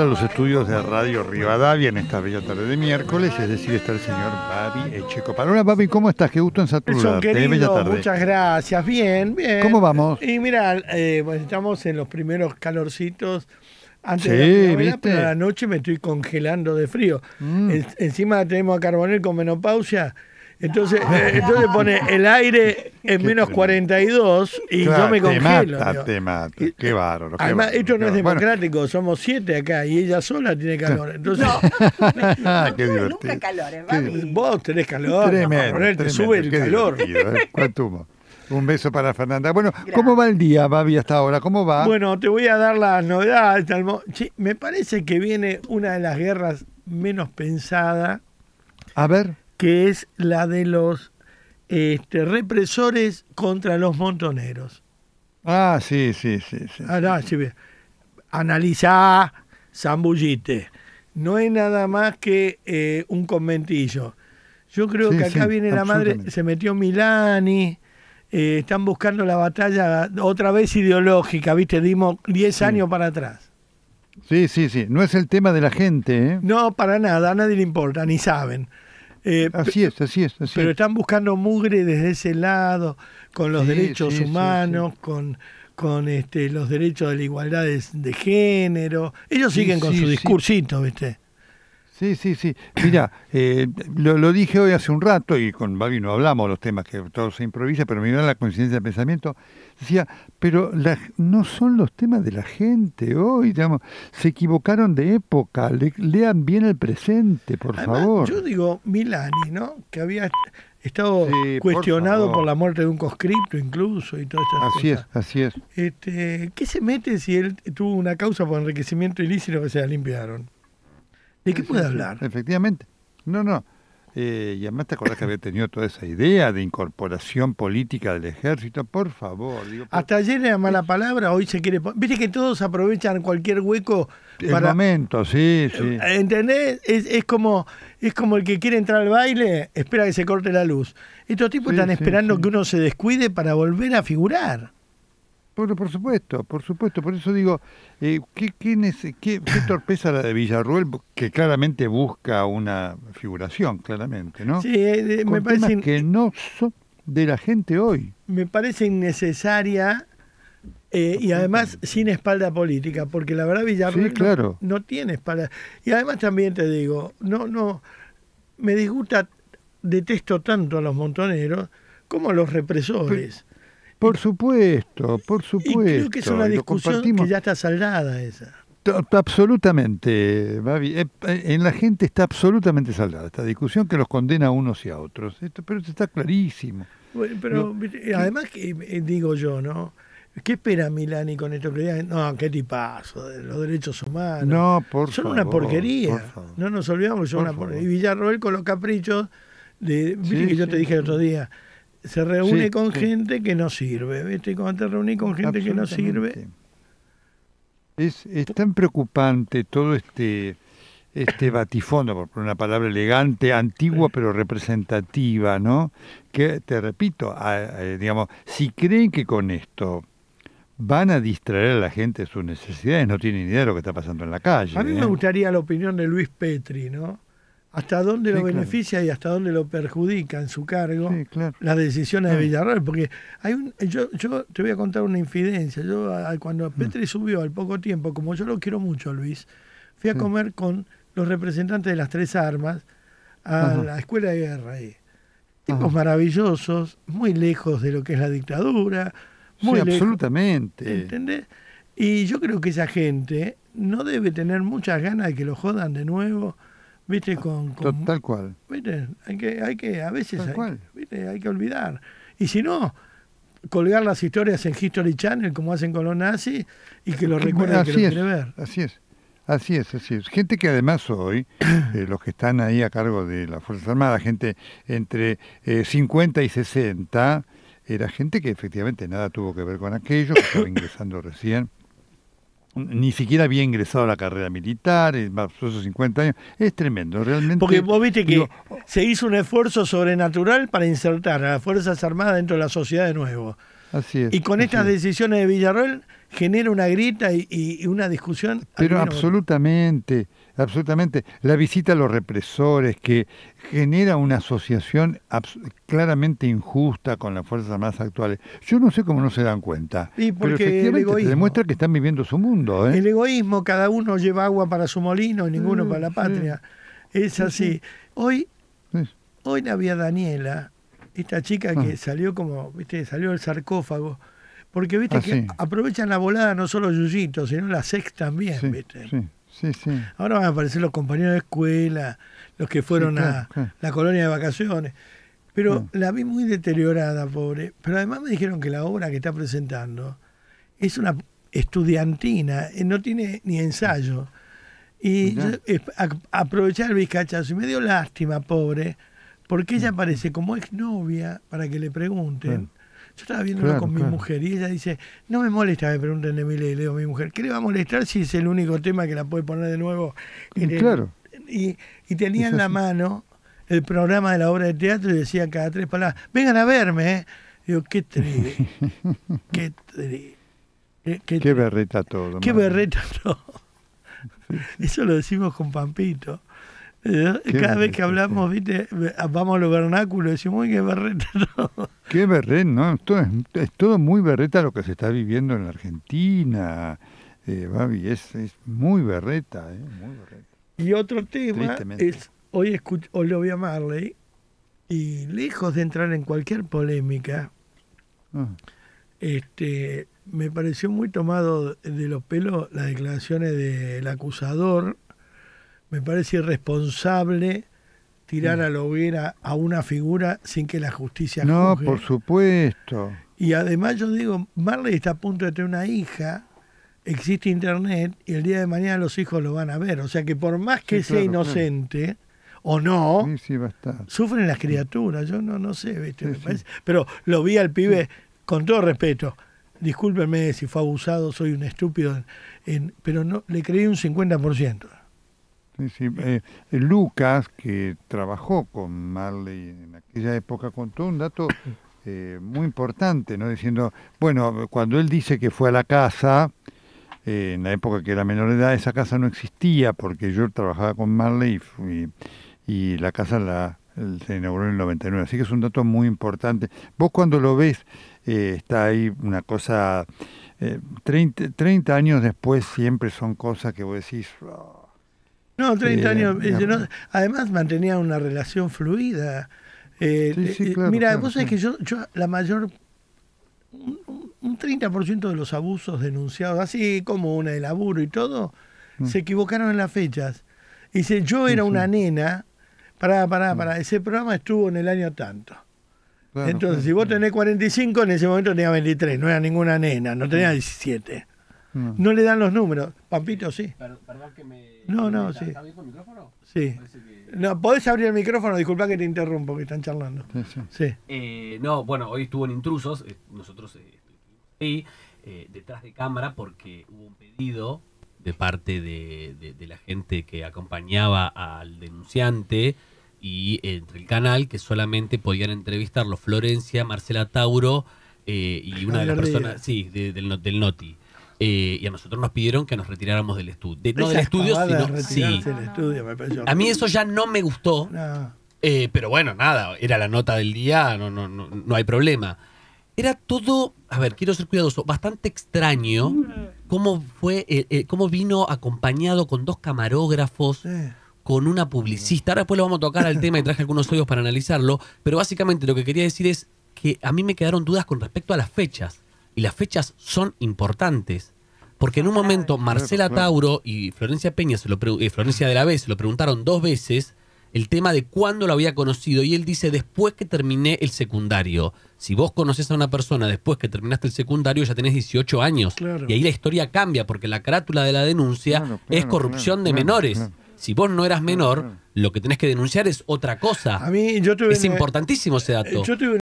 a los estudios de Radio Rivadavia en esta bella tarde de miércoles, es decir, está el señor Babi Echeco. Hola Babi, ¿cómo estás? Qué gusto en te bella tarde. Muchas gracias, bien, bien. ¿Cómo vamos? Y mira, eh, pues, estamos en los primeros calorcitos antes de la pero noche me estoy congelando de frío. Mm. encima tenemos a Carbonel con menopausia entonces, ah, eh, entonces pone el aire en menos 42 y yo me congelo. Qué bárbaro. Además, esto no es democrático, somos siete acá y ella sola tiene calor. Entonces, no, ah, no qué nunca calores, ¿eh? Vos tenés calor, tremendo, ponerte, sube el calor. ¿eh? ¿Cuánto Un beso para Fernanda. Bueno, ¿cómo va el día, Babi, hasta ahora? ¿Cómo va? Bueno, te voy a dar las novedades. me parece que viene una de las guerras menos pensada. A ver que es la de los este, represores contra los montoneros. Ah, sí, sí, sí. sí, ah, sí. analiza zambullite. No es nada más que eh, un conventillo. Yo creo que acá viene la madre, se metió Milani, eh, están buscando la batalla otra vez ideológica, ¿viste? Dimos 10 años para atrás. Sí, sí, sí. No es el tema de la gente, ¿eh? No, para nada, a nadie le importa, ni saben. Eh, así es, así es. pero están buscando mugre desde ese lado, con los derechos humanos, con, con este, los derechos de la igualdad de género. Ellos siguen con su discursito, ¿viste? Sí, sí, sí. Mira, eh, lo, dije hoy hace un rato y con Babi no hablamos los temas que todo se improvisa, pero mira la coincidencia de pensamiento. Decía, pero no son los temas de la gente hoy, digamos, se equivocaron de época, le, lean bien el presente, por favor. Yo digo Milani, ¿no? Que había estado cuestionado por, la muerte de un conscripto incluso y todas estas así cosas. Así es, así es. Este, ¿Qué se mete si él tuvo una causa por enriquecimiento ilícito que se la limpiaron? ¿De qué puede hablar? Efectivamente. No, no. Eh, y además te acordás que había tenido toda esa idea de incorporación política del ejército, por favor. Hasta ayer era mala palabra, hoy se quiere... Viste que todos aprovechan cualquier hueco para... El momento, sí, sí. ¿Entendés? Es, como, es como el que quiere entrar al baile, espera que se corte la luz. Estos tipos están esperando que uno se descuide para volver a figurar por supuesto, por supuesto. Por eso digo, eh, ¿qué, torpeza la de Villarruel, que claramente busca una figuración, claramente, ¿no? Sí, eh, me parece. que no son de la gente hoy. Me parece innecesaria eh, y además sin espalda política, porque la verdad Villarruel no, tiene espalda. Y además también te digo, no, no, me disgusta, detesto tanto a los montoneros como a los represores. Por supuesto, por supuesto. Y creo que es una discusión que ya está saldada esa. Absolutamente, eh, eh, En la gente está absolutamente saldada esta discusión que los condena a unos y a otros. Esto, pero está clarísimo. Bueno, pero además, que, eh, digo yo, ¿no? ¿Qué espera Milani con esto? No, qué tipazo, los derechos humanos. No, por Son una porquería. no nos olvidamos, son una Y Villarroel con los caprichos de. que yo te dije el otro día se reúne con gente que no sirve, ¿viste? Cuando te reúnes con gente que no sirve. Es, es tan preocupante todo este, este batifondo, por una palabra elegante, antigua pero representativa, ¿no? Que, te repito, digamos, si creen que con esto van a distraer a la gente de sus necesidades, no tienen idea de lo que está pasando en la calle. A mí me ¿eh? gustaría la opinión de Luis Petri, ¿no? hasta dónde lo beneficia y hasta dónde lo perjudica en su cargo las decisiones de Villarreal. Porque hay un, yo, te voy a contar una infidencia. Yo cuando mm. Petri subió al poco tiempo, como yo lo quiero mucho, Luis, fui a comer con los representantes de las tres armas a la escuela de guerra ahí. Tipos maravillosos, muy lejos de lo que es la dictadura. Muy absolutamente. ¿Entendés? Y yo creo que esa gente no debe tener muchas ganas de que lo jodan de nuevo ¿Viste? Con, tal cual. Hay que, hay que a veces hay, que olvidar. Y si no, colgar las historias en History Channel como hacen con los nazis y que lo recuerden que lo ver. Así es. Así es, así es. Gente que además hoy, eh, los que están ahí a cargo de las Fuerzas Armadas, gente entre 50 eh, y 60, era gente que efectivamente nada tuvo que ver con aquello, que estaba ingresando recién ni siquiera había ingresado a la carrera militar, pasó esos 50 años. Es tremendo, realmente. Porque vos viste que se hizo un esfuerzo sobrenatural para insertar a las Fuerzas Armadas dentro de la sociedad de nuevo. Y con estas decisiones de Villarroel genera una grita y, una discusión. Pero absolutamente, absolutamente. La visita a los represores que genera una asociación claramente injusta con las Fuerzas Armadas actuales. Yo no sé cómo no se dan cuenta. Y porque el demuestra que están viviendo su mundo. ¿eh? El egoísmo, cada uno lleva agua para su molino y ninguno para la patria. Es así. Hoy, hoy la vía Daniela esta chica que mm. salió como, viste, salió del sarcófago. Porque viste ah, que aprovechan la volada no solo Yuyito, sino la sex también, viste. Sí, sí, Ahora van a aparecer los compañeros de escuela, los que fueron a la colonia de vacaciones. Pero mm. la vi muy deteriorada, pobre. Pero además me dijeron que la obra que está presentando es una estudiantina, eh, no tiene ni ensayo. Y aprovechar el bizcachazo. Y me dio lástima, pobre, porque ella mm. aparece como exnovia para que le pregunten. Yo estaba viéndolo con mi mujer y ella dice, no me molesta que pregunten de mí, le digo a mi mujer, ¿qué le va a molestar si es el único tema que la puede poner de nuevo? claro. y, y tenía en la mano el programa de la obra de teatro y decía cada tres palabras, vengan a verme, ¿eh? Digo, qué triste. qué triste. qué, berreta todo. Qué berreta todo. Eso lo decimos con Pampito. ¿Eh? Cada vez que hablamos, viste, vamos a los vernáculos, y decimos, uy, qué berreta Qué berreta, ¿no? es, todo muy berreta lo que se está viviendo en la Argentina, eh, es, ¿eh? muy berreta, Y otro tema es, hoy, escucho, lo voy a Marley, y lejos de entrar en cualquier polémica, ah. este me pareció muy tomado de los pelos las declaraciones del acusador me parece irresponsable tirar a la hoguera a una figura sin que la justicia No, por supuesto. Y además yo digo, Marley está a punto de tener una hija, existe internet y el día de mañana los hijos lo van a ver. O sea que por más que sea inocente o no, sufren las criaturas. Yo no, no sé, Pero lo vi al pibe, con todo respeto, discúlpenme si fue abusado, soy un estúpido, en, pero no le creí un 50%. Sí, eh, eh, Lucas, que trabajó con Marley en aquella época, contó un dato eh, muy importante, ¿no? Diciendo, bueno, cuando él dice que fue a la casa, en la época que era menor de edad, esa casa no existía porque yo trabajaba con Marley y, la casa la, se inauguró en el 99. Así que es un dato muy importante. Vos cuando lo ves, está ahí una cosa... 30, 30, años después siempre son cosas que vos decís... Ah, no, 30 años. además mantenía una relación fluida. Eh, eh, eh, mira, vos sabés que yo, yo la mayor... Un, 30% de los abusos denunciados, así como una de laburo y todo, mm. se equivocaron en las fechas. Dice, yo era una nena, pará, pará, mm. pará, ese programa estuvo en el año tanto. Entonces, si vos tenés 45, en ese momento tenía 23, no era ninguna nena, no tenía 17. Mm. Mm. No. le dan los números. Pampito, sí. perdón que me. No, no, sí. el micrófono? Sí. No, ¿Podés abrir el micrófono? Disculpa que te interrumpo, que están charlando. Sí. Eh, no, bueno, hoy estuvo en Intrusos. Eh, nosotros eh, ahí, eh, detrás de cámara, porque hubo un pedido de parte de, la gente que acompañaba al denunciante y entre el canal que solamente podían entrevistarlo Florencia, Marcela Tauro y una de las personas, sí, del, del Noti. Eh, y a nosotros nos pidieron que nos retiráramos del estudio. De, no del estudio, sino. sí. estudio me a mí eso ya no me gustó. Eh, pero bueno, nada, era la nota del día, no, no, no, hay problema. Era todo, a ver, quiero ser cuidadoso, bastante extraño cómo fue, eh, cómo vino acompañado con dos camarógrafos con una publicista. Ahora después lo vamos a tocar al tema y traje algunos estudios para analizarlo, pero básicamente lo que quería decir es que a mí me quedaron dudas con respecto a las fechas. Y las fechas son importantes. Porque en un momento Marcela Tauro y Florencia Peña, se lo eh, Florencia de la Vez, se lo preguntaron dos veces el tema de cuándo lo había conocido. Y él dice, después que terminé el secundario. Si vos conoces a una persona después que terminaste el secundario, ya tenés 18 años. Y ahí la historia cambia, porque la carátula de la denuncia es corrupción de menores. Si vos no eras menor, lo que tenés que denunciar es otra cosa. A mí, es importantísimo ese dato. Yo